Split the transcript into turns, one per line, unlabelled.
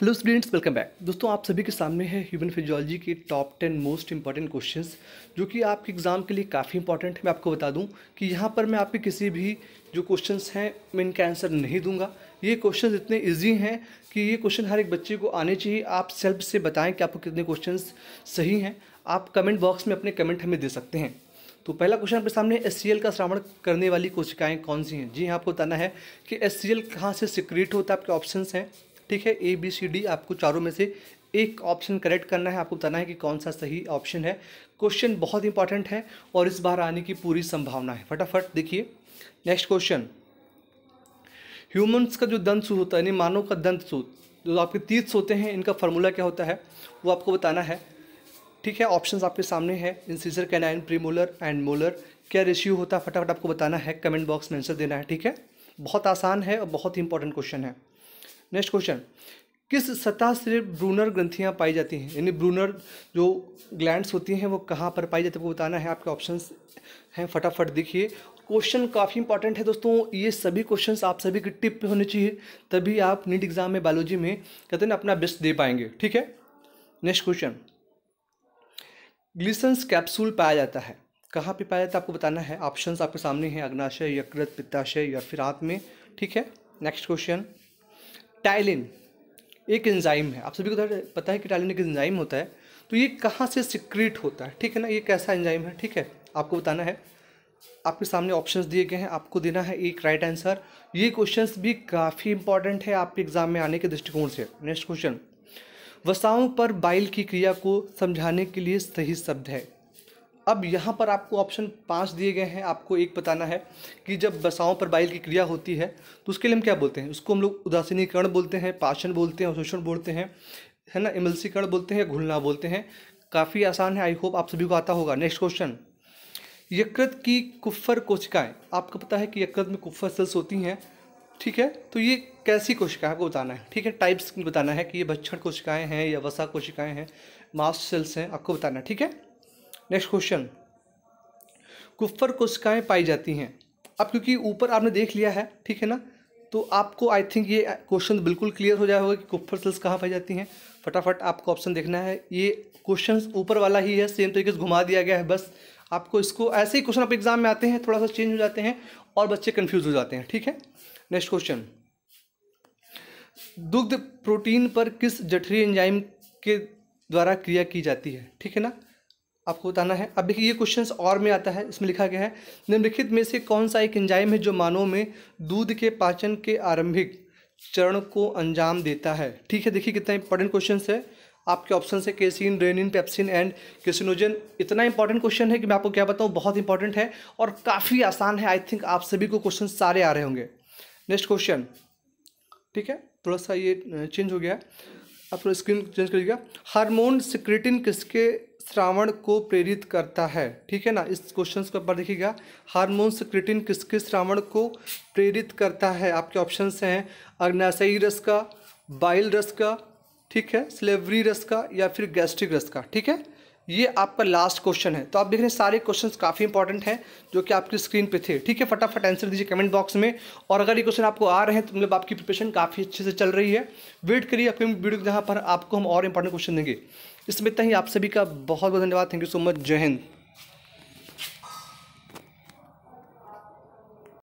hello students welcome back दोस्तों आप सभी के सामने है ह्यूमन फिजियोलॉजी के top ten most important questions जो कि आपके एग्ज़ाम के लिए काफ़ी इंपॉर्टेंट है मैं आपको बता दूं कि यहाँ पर मैं आपके किसी भी जो क्वेश्चंस हैं मैं इनका आंसर नहीं दूंगा ये क्वेश्चंस इतने इजी हैं कि ये क्वेश्चन हर एक बच्चे को आने चाहिए आप सेल्फ से बताएँ कि आपको कितने क्वेश्चन सही हैं आप कमेंट बॉक्स में अपने कमेंट हमें दे सकते हैं तो पहला क्वेश्चन आपके सामने एस का श्रावण करने वाली कोशिकाएँ कौन सी हैं जी हाँ आपको बताना है कि एस सी कहाँ से सिक्रेट होता है आपके ऑप्शन हैं ठीक है ए बी सी डी आपको चारों में से एक ऑप्शन करेक्ट करना है आपको बताना है कि कौन सा सही ऑप्शन है क्वेश्चन बहुत इंपॉर्टेंट है और इस बार आने की पूरी संभावना है फटाफट देखिए नेक्स्ट क्वेश्चन ह्यूमन्स का जो दंत सूत होता है यानी मानव का दंत सूत जो आपके तीर्थ होते हैं इनका फार्मूला क्या होता है वो आपको बताना है ठीक है ऑप्शंस आपके सामने हैं incisor canine premolar and molar क्या रेशियो होता है फटाफट आपको बताना है कमेंट बॉक्स में आंसर देना है ठीक है बहुत आसान है और बहुत ही इंपॉर्टेंट क्वेश्चन है नेक्स्ट क्वेश्चन किस सतह से ब्रूनर ग्रंथियाँ पाई जाती हैं यानी ब्रूनर जो ग्लैंड्स होती हैं वो कहाँ पर पाई जाती है वो बताना है आपके ऑप्शंस हैं फटाफट देखिए क्वेश्चन काफ़ी इंपॉर्टेंट है दोस्तों ये सभी क्वेश्चन आप सभी की टिप पे होने चाहिए तभी आप नीट एग्जाम में बायोलॉजी में कहते हैं ना अपना बेस्ट दे पाएंगे ठीक है नेक्स्ट क्वेश्चन ग्लिसन्स कैप्सूल पाया जाता है कहाँ पे पाया जाता है आपको बताना है ऑप्शंस आपके सामने हैं अग्नाशय यकृत पित्ताशय या फिर आंत में ठीक है नेक्स्ट क्वेश्चन टाइलिन एक एंजाइम है आप सभी को तो पता है कि टाइलिन एक एंजाइम होता है तो ये कहाँ से सिक्रीट होता है ठीक है ना ये कैसा एंजाइम है ठीक है आपको बताना है आपके सामने ऑप्शंस दिए गए हैं आपको देना है एक राइट आंसर ये क्वेश्चंस भी काफ़ी इंपॉर्टेंट है आपके एग्जाम में आने के दृष्टिकोण से नेक्स्ट क्वेश्चन वसाओं पर बाइल की क्रिया को समझाने के लिए सही शब्द है अब यहाँ पर आपको ऑप्शन पाँच दिए गए हैं आपको एक बताना है कि जब बसाओं पर बाइल की क्रिया होती है तो उसके लिए हम क्या बोलते हैं उसको हम लोग उदासीनीकरण बोलते हैं पाषण बोलते हैं शोषण बोलते हैं है ना इमलसीकरण बोलते हैं घुलना बोलते हैं काफ़ी आसान है आई होप आप सभी को आता होगा नेक्स्ट क्वेश्चन यकृत की कुफर कोशिकाएँ आपको पता है कि यकृत में कुफर सेल्स होती हैं ठीक है तो ये कैसी कोशिकाएं को बताना है ठीक है टाइप्स बताना है कि ये बच्छड़ कोशिकाएं हैं या वसा कोशिकाएं हैं मास्ट सेल्स हैं आपको बताना है ठीक है नेक्स्ट क्वेश्चन कुफर कोशिकाएं पाई जाती हैं अब क्योंकि ऊपर आपने देख लिया है ठीक है ना तो आपको आई थिंक ये क्वेश्चन बिल्कुल क्लियर हो जाएगा कि कुफर सेल्स कहाँ पाई जाती हैं फटाफट आपको ऑप्शन देखना है ये क्वेश्चन ऊपर वाला ही है सेम तरीके से घुमा दिया गया है बस आपको इसको ऐसे ही क्वेश्चन आप एग्जाम में आते हैं थोड़ा सा चेंज हो जाते हैं और बच्चे कन्फ्यूज हो जाते हैं ठीक है नेक्स्ट क्वेश्चन दुग्ध प्रोटीन पर किस जठरी एंजाइम के द्वारा क्रिया की जाती है ठीक है ना आपको बताना है अब देखिए ये क्वेश्चन और में आता है इसमें लिखा गया है निम्नलिखित में से कौन सा एक एंजाइम है जो मानव में दूध के पाचन के आरंभिक चरण को अंजाम देता है ठीक है देखिए कितना इंपॉर्टेंट क्वेश्चन है आपके ऑप्शन है casein rennin pepsin and caseinogen इतना इंपॉर्टेंट क्वेश्चन है कि मैं आपको क्या बताऊँ बहुत इंपॉर्टेंट है और काफ़ी आसान है आई थिंक आप सभी को क्वेश्चन सारे आ रहे होंगे नेक्स्ट क्वेश्चन ठीक है थोड़ा सा ये चेंज हो गया आप थोड़ा स्क्रीन चेंज करिएगा हार्मोन सिक्रेटिन किसके श्रावण को प्रेरित करता है ठीक है ना इस क्वेश्चन को ऊपर देखिएगा हार्मोन्स क्रिटिन किसके श्रावण को प्रेरित करता है आपके ऑप्शन हैं अग्नाशयी रस का बाइल रस का ठीक है स्लेवरी रस का या फिर गैस्ट्रिक रस का ठीक है ये आपका लास्ट क्वेश्चन है तो आप देख रहे हैं सारे क्वेश्चंस काफ़ी इंपॉर्टेंट हैं जो कि आपकी स्क्रीन पे थे ठीक है फटाफट आंसर दीजिए कमेंट बॉक्स में और अगर ये क्वेश्चन आपको आ रहे हैं तो मतलब आपकी प्रिपरेशन काफ़ी अच्छे से चल रही है वेट करिए अपने वीडियो जहाँ पर आपको हम और इंपॉर्टेंट क्वेश्चन देंगे इसमें इतना ही आप सभी का बहुत बहुत धन्यवाद थैंक यू सो मच जय हिंद